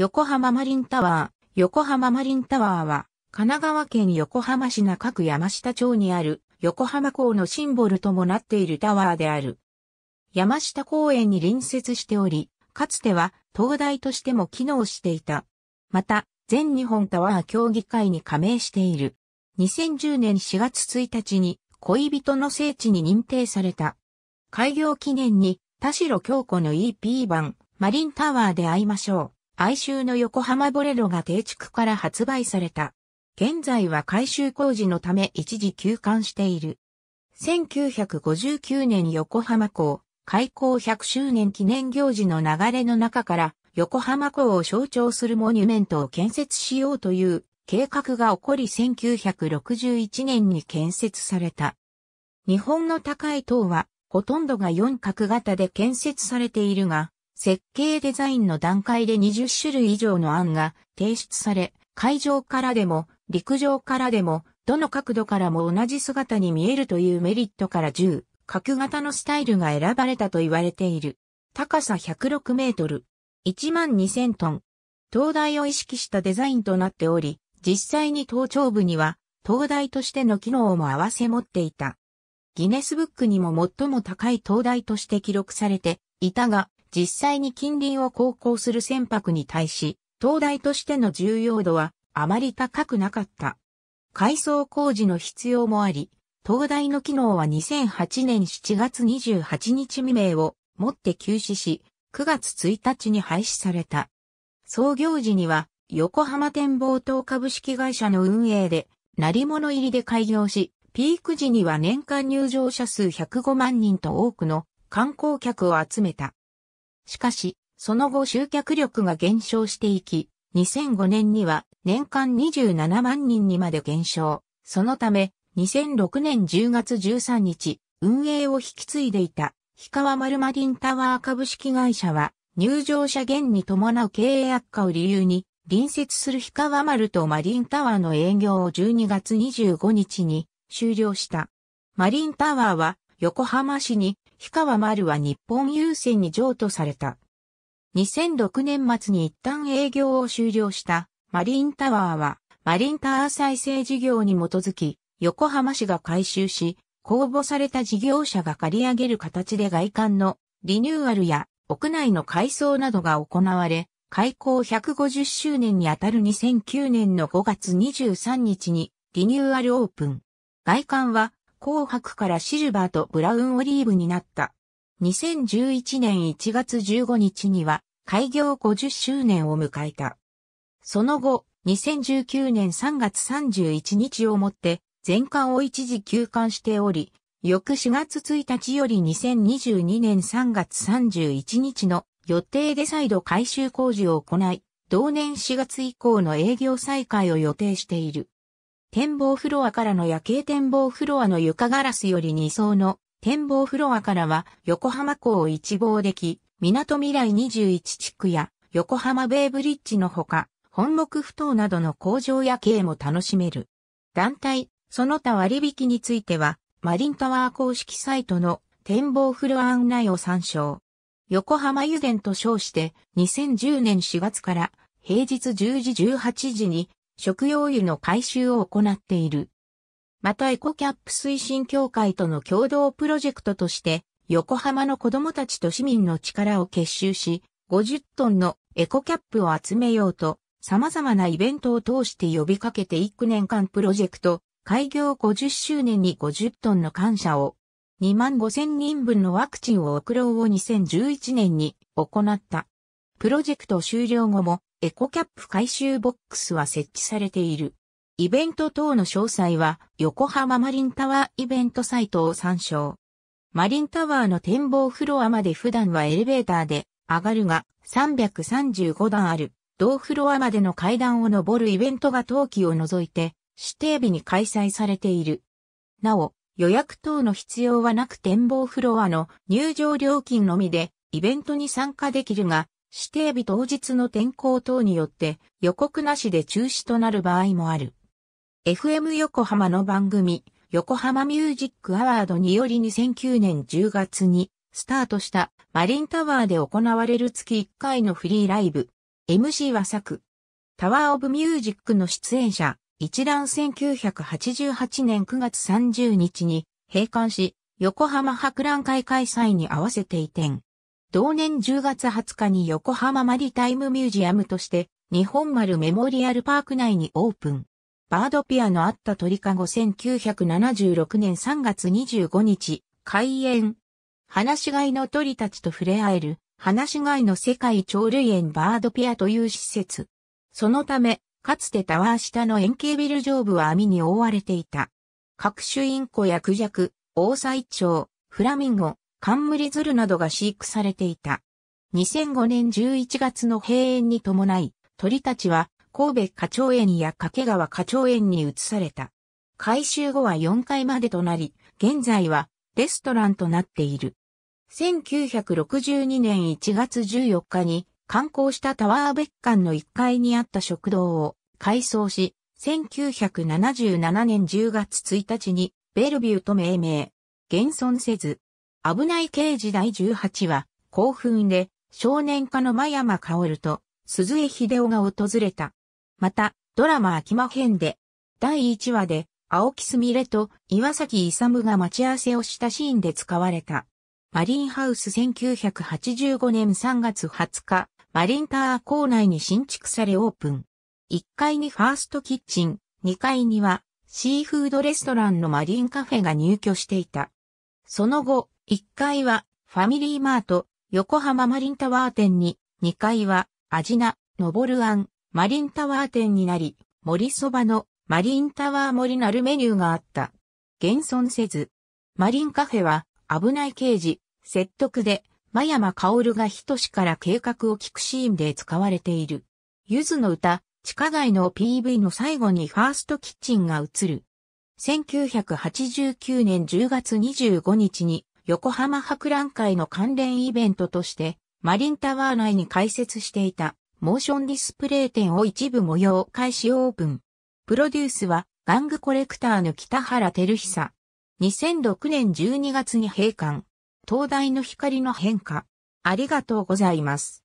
横浜マリンタワー。横浜マリンタワーは、神奈川県横浜市中区山下町にある横浜港のシンボルともなっているタワーである。山下公園に隣接しており、かつては灯台としても機能していた。また、全日本タワー協議会に加盟している。2010年4月1日に恋人の聖地に認定された。開業記念に田代京子の EP 版マリンタワーで会いましょう。哀愁の横浜ボレロが定築から発売された。現在は改修工事のため一時休館している。1959年横浜港開港100周年記念行事の流れの中から横浜港を象徴するモニュメントを建設しようという計画が起こり1961年に建設された。日本の高い塔はほとんどが四角型で建設されているが、設計デザインの段階で20種類以上の案が提出され、海上からでも陸上からでもどの角度からも同じ姿に見えるというメリットから10、角型のスタイルが選ばれたと言われている。高さ106メートル、1万2000トン。灯台を意識したデザインとなっており、実際に頭頂部には灯台としての機能も合わせ持っていた。ギネスブックにも最も高い灯台として記録されていたが、実際に近隣を航行する船舶に対し、灯台としての重要度はあまり高くなかった。改装工事の必要もあり、灯台の機能は2008年7月28日未明をもって休止し、9月1日に廃止された。創業時には横浜展望塔株式会社の運営で、成物入りで開業し、ピーク時には年間入場者数105万人と多くの観光客を集めた。しかし、その後集客力が減少していき、2005年には年間27万人にまで減少。そのため、2006年10月13日、運営を引き継いでいた、氷川丸マリンタワー株式会社は、入場者減に伴う経営悪化を理由に、隣接する氷川丸とマリンタワーの営業を12月25日に終了した。マリンタワーは横浜市に氷川丸は日本郵船に譲渡された。2006年末に一旦営業を終了したマリンタワーはマリンタワー再生事業に基づき横浜市が改修し公募された事業者が借り上げる形で外観のリニューアルや屋内の改装などが行われ開港150周年にあたる2009年の5月23日にリニューアルオープン。外観は紅白からシルバーとブラウンオリーブになった。2011年1月15日には開業50周年を迎えた。その後、2019年3月31日をもって全館を一時休館しており、翌4月1日より2022年3月31日の予定で再度改修工事を行い、同年4月以降の営業再開を予定している。展望フロアからの夜景展望フロアの床ガラスより2層の展望フロアからは横浜港を一望でき、港未来21地区や横浜ベイブリッジのほか、本木不等などの工場夜景も楽しめる。団体、その他割引については、マリンタワー公式サイトの展望フロア案内を参照。横浜油田と称して2010年4月から平日10時18時に食用油の回収を行っている。またエコキャップ推進協会との共同プロジェクトとして、横浜の子供たちと市民の力を結集し、50トンのエコキャップを集めようと、様々なイベントを通して呼びかけて1年間プロジェクト、開業50周年に50トンの感謝を、2万5000人分のワクチンを送ろうを2011年に行った。プロジェクト終了後もエコキャップ回収ボックスは設置されている。イベント等の詳細は横浜マリンタワーイベントサイトを参照。マリンタワーの展望フロアまで普段はエレベーターで上がるが335段ある同フロアまでの階段を上るイベントが冬季を除いて指定日に開催されている。なお、予約等の必要はなく展望フロアの入場料金のみでイベントに参加できるが、指定日当日の天候等によって予告なしで中止となる場合もある。FM 横浜の番組、横浜ミュージックアワードにより2009年10月にスタートしたマリンタワーで行われる月1回のフリーライブ。MC は作。タワーオブミュージックの出演者、一覧1988年9月30日に閉館し、横浜博覧会開催に合わせて移転。同年10月20日に横浜マリタイムミュージアムとして日本丸メモリアルパーク内にオープン。バードピアのあった鳥かご1976年3月25日、開園。放し飼いの鳥たちと触れ合える、放し飼いの世界鳥類園バードピアという施設。そのため、かつてタワー下の円形ビル上部は網に覆われていた。各種インコやクジャク、オオサイチョウ、フラミンゴ、冠鶴などが飼育されていた。2005年11月の閉園に伴い、鳥たちは神戸花鳥園や掛川花鳥園に移された。改修後は4階までとなり、現在はレストランとなっている。1962年1月14日に観光したタワー別館の1階にあった食堂を改装し、1977年10月1日にベルビューと命名。現存せず、危ない刑事第18話、興奮で、少年課の真山薫と、鈴江秀夫が訪れた。また、ドラマ秋間編で、第1話で、青木すみれと岩崎勇が待ち合わせをしたシーンで使われた。マリンハウス1985年3月20日、マリンタワー構内に新築されオープン。1階にファーストキッチン、2階にはシーフードレストランのマリンカフェが入居していた。その後、1階はファミリーマート、横浜マリンタワー店に、2階はアジナ、ノボルアン、マリンタワー店になり、森そばのマリンタワー森なるメニューがあった。現存せず。マリンカフェは危ない刑事、説得で、真山薫が人しから計画を聞くシーンで使われている。ゆずの歌、地下街の PV の最後にファーストキッチンが映る。1989年10月25日に横浜博覧会の関連イベントとして、マリンタワー内に開設していたモーションディスプレイ店を一部模様開始オープン。プロデュースは、玩具コレクターの北原照久。2006年12月に閉館。灯台の光の変化。ありがとうございます。